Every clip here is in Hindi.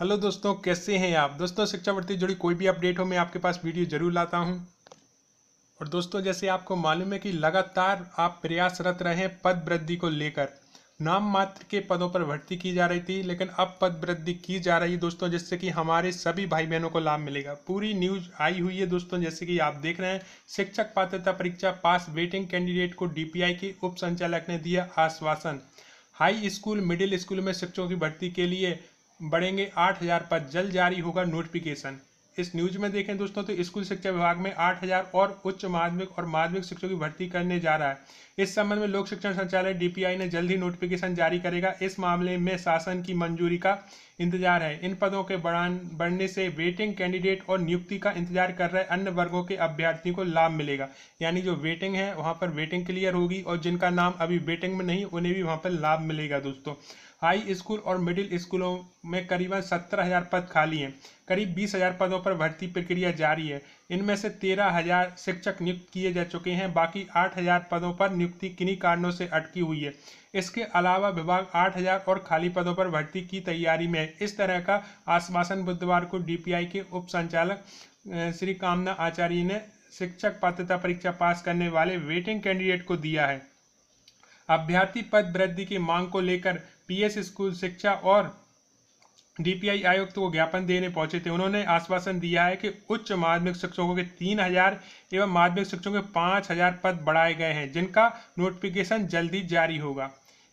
हेलो दोस्तों कैसे हैं आप दोस्तों शिक्षा भर्ती जुड़ी कोई भी अपडेट हो मैं आपके पास वीडियो जरूर लाता हूं और दोस्तों जैसे आपको मालूम है कि लगातार आप प्रयासरत रहे पद वृद्धि को लेकर नाम मात्र के पदों पर भर्ती की जा रही थी लेकिन अब पद वृद्धि की जा रही है दोस्तों जिससे कि हमारे सभी भाई बहनों को लाभ मिलेगा पूरी न्यूज आई हुई है दोस्तों जैसे कि आप देख रहे हैं शिक्षक पात्रता परीक्षा पास वेटिंग कैंडिडेट को डीपीआई के उप संचालक ने दिया आश्वासन हाई स्कूल मिडिल स्कूल में शिक्षकों की भर्ती के लिए बढ़ेंगे आठ हज़ार पर जल्द जारी होगा नोटिफिकेशन इस न्यूज में देखें दोस्तों तो स्कूल शिक्षा विभाग में आठ हजार और उच्च माध्यमिक और माध्यमिक शिक्षकों की भर्ती करने जा रहा है इस संबंध में लोक शिक्षण संचालय डीपीआई ने जल्द ही नोटिफिकेशन जारी करेगा इस मामले में शासन की मंजूरी का इंतजार है इन पदों के बढ़ान बढ़ने से वेटिंग कैंडिडेट और नियुक्ति का इंतजार कर रहे अन्य वर्गों के अभ्यर्थियों को लाभ मिलेगा यानी जो वेटिंग है वहाँ पर वेटिंग क्लियर होगी और जिनका नाम अभी वेटिंग में नहीं उन्हें भी वहाँ पर लाभ मिलेगा दोस्तों हाई स्कूल और मिडिल स्कूलों में करीबन सत्तर हज़ार पद खाली हैं करीब बीस हज़ार पदों पर भर्ती प्रक्रिया जारी है इनमें से तेरह हज़ार शिक्षक नियुक्त किए जा चुके हैं बाकी आठ हज़ार पदों पर नियुक्ति किन्हीं कारणों से अटकी हुई है इसके अलावा विभाग आठ हज़ार और खाली पदों पर भर्ती की तैयारी में है इस तरह का आश्वासन बुधवार को डीपीआई के उप संचालक श्री कामना आचार्य ने शिक्षक पात्रता परीक्षा पास करने वाले वेटिंग कैंडिडेट को दिया है अभ्यर्थी पद वृद्धि की मांग को लेकर पीएस स्कूल शिक्षा और डीपीआई आयुक्त को ज्ञापन देने पहुंचे थे उन्होंने आश्वासन दिया है कि उच्च माध्यमिक शिक्षकों के तीन हजार एवं माध्यमिक शिक्षकों के पाँच हजार पद बढ़ाए गए हैं जिनका नोटिफिकेशन जल्दी जारी होगा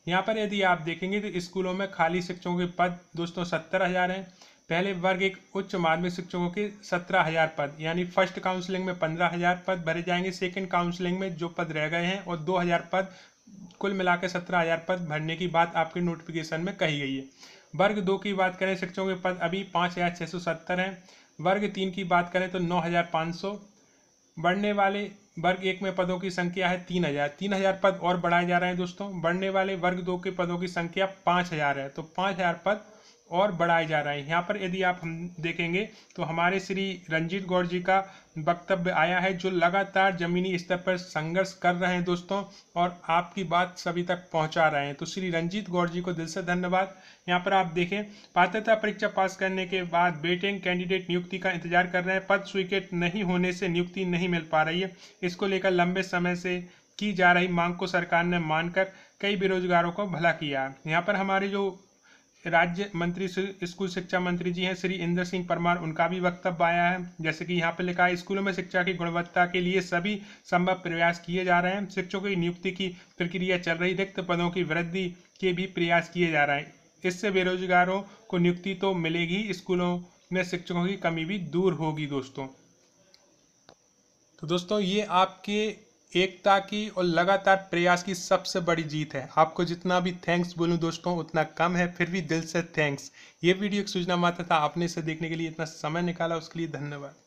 यहाँ पर यदि आप देखेंगे तो स्कूलों में खाली शिक्षकों के पद दोस्तों सत्तर हजार हैं पहले वर्ग एक उच्च माध्यमिक शिक्षकों के सत्रह हजार पद यानी फर्स्ट काउंसलिंग में पंद्रह हजार पद भरे जाएंगे सेकंड काउंसलिंग में जो पद रह गए हैं और दो हजार पद कुल मिलाकर सत्रह हजार पद भरने की बात आपके नोटिफिकेशन में कही गई है वर्ग दो की बात करें शिक्षकों के पद अभी पाँच हजार छः सौ सत्तर हैं वर्ग तीन की बात करें तो नौ हजार पाँच सौ बढ़ने वाले वर्ग एक में पदों की संख्या है तीन हजार तीन हजार पद और बढ़ाए जा रहे हैं दोस्तों बढ़ने वाले वर्ग दो के पदों की संख्या पाँच हजार है तो पाँच हजार पद और बढ़ाए जा रहे हैं यहाँ पर यदि आप हम देखेंगे तो हमारे श्री रंजीत गौर जी का वक्तव्य आया है जो लगातार जमीनी स्तर पर संघर्ष कर रहे हैं दोस्तों और आपकी बात सभी तक पहुंचा रहे हैं तो श्री रंजीत गौर जी को दिल से धन्यवाद यहाँ पर आप देखें पात्रता परीक्षा पास करने के बाद बेटिंग कैंडिडेट नियुक्ति का इंतजार कर रहे हैं पद स्वीकृत नहीं होने से नियुक्ति नहीं मिल पा रही है इसको लेकर लंबे समय से की जा रही मांग को सरकार ने मानकर कई बेरोजगारों को भला किया यहाँ पर हमारे जो राज्य मंत्री स्कूल शिक्षा मंत्री जी हैं श्री इंद्र सिंह परमार उनका भी वक्तव्य आया है जैसे कि यहाँ पे लिखा है स्कूलों में शिक्षा की गुणवत्ता के लिए सभी संभव प्रयास किए जा रहे हैं शिक्षकों की नियुक्ति की प्रक्रिया चल रही रिक्त पदों की वृद्धि के भी प्रयास किए जा रहे हैं इससे बेरोजगारों को नियुक्ति तो मिलेगी स्कूलों में शिक्षकों की कमी भी दूर होगी दोस्तों तो दोस्तों ये आपके एकता की और लगातार प्रयास की सबसे बड़ी जीत है आपको जितना भी थैंक्स बोलूं दोस्तों उतना कम है फिर भी दिल से थैंक्स ये वीडियो एक सूचना मात्र था आपने इसे देखने के लिए इतना समय निकाला उसके लिए धन्यवाद